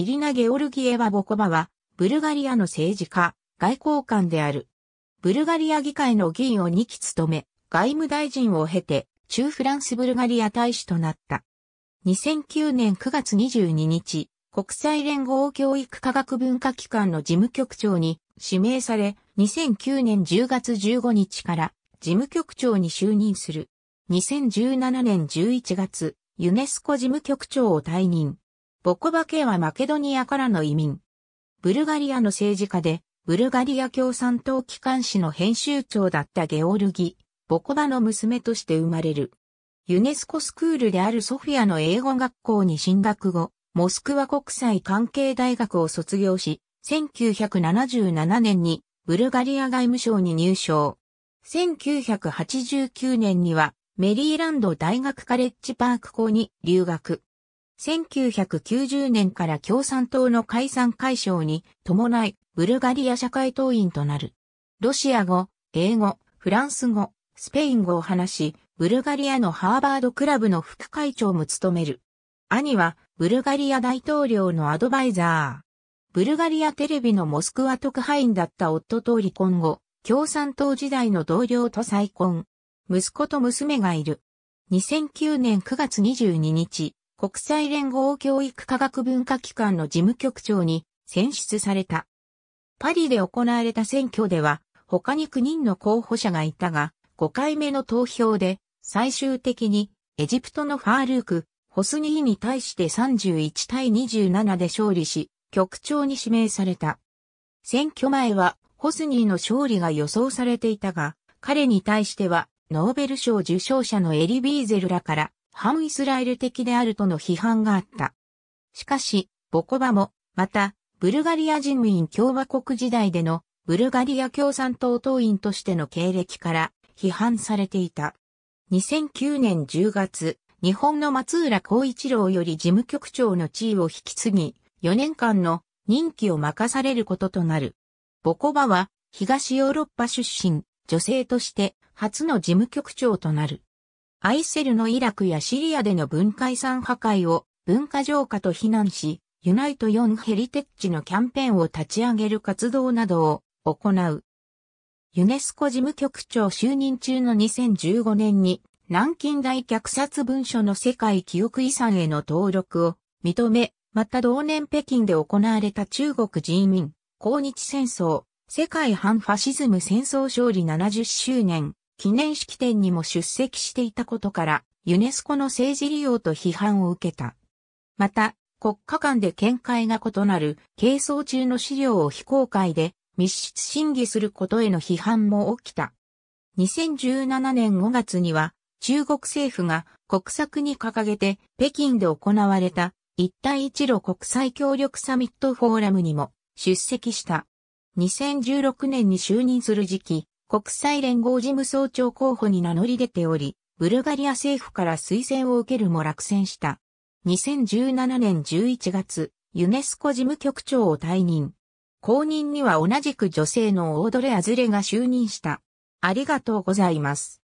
イリナ・ゲオルギエワ・ボコバは、ブルガリアの政治家、外交官である。ブルガリア議会の議員を2期務め、外務大臣を経て、中フランスブルガリア大使となった。2009年9月22日、国際連合教育科学文化機関の事務局長に指名され、2009年10月15日から事務局長に就任する。2017年11月、ユネスコ事務局長を退任。ボコバケはマケドニアからの移民。ブルガリアの政治家で、ブルガリア共産党機関紙の編集長だったゲオルギ、ボコバの娘として生まれる。ユネスコスクールであるソフィアの英語学校に進学後、モスクワ国際関係大学を卒業し、1977年にブルガリア外務省に入省。1989年にはメリーランド大学カレッジパーク校に留学。1990年から共産党の解散解消に伴い、ブルガリア社会党員となる。ロシア語、英語、フランス語、スペイン語を話し、ブルガリアのハーバードクラブの副会長も務める。兄は、ブルガリア大統領のアドバイザー。ブルガリアテレビのモスクワ特派員だった夫と離婚後、共産党時代の同僚と再婚。息子と娘がいる。2009年9月22日、国際連合教育科学文化機関の事務局長に選出された。パリで行われた選挙では他に9人の候補者がいたが、5回目の投票で最終的にエジプトのファールーク、ホスニーに対して31対27で勝利し、局長に指名された。選挙前はホスニーの勝利が予想されていたが、彼に対してはノーベル賞受賞者のエリビーゼルらから反イスラエル的であるとの批判があった。しかし、ボコバも、また、ブルガリア人民共和国時代でのブルガリア共産党党員としての経歴から批判されていた。2009年10月、日本の松浦光一郎より事務局長の地位を引き継ぎ、4年間の任期を任されることとなる。ボコバは東ヨーロッパ出身、女性として初の事務局長となる。アイセルのイラクやシリアでの文化遺産破壊を文化浄化と非難し、ユナイト4ヘリテッジのキャンペーンを立ち上げる活動などを行う。ユネスコ事務局長就任中の2015年に南京大虐殺文書の世界記憶遺産への登録を認め、また同年北京で行われた中国人民、抗日戦争、世界反ファシズム戦争勝利70周年、記念式典にも出席していたことから、ユネスコの政治利用と批判を受けた。また、国家間で見解が異なる、係争中の資料を非公開で密室審議することへの批判も起きた。2017年5月には、中国政府が国策に掲げて北京で行われた一帯一路国際協力サミットフォーラムにも出席した。2016年に就任する時期、国際連合事務総長候補に名乗り出ており、ブルガリア政府から推薦を受けるも落選した。2017年11月、ユネスコ事務局長を退任。後任には同じく女性のオードレ・アズレが就任した。ありがとうございます。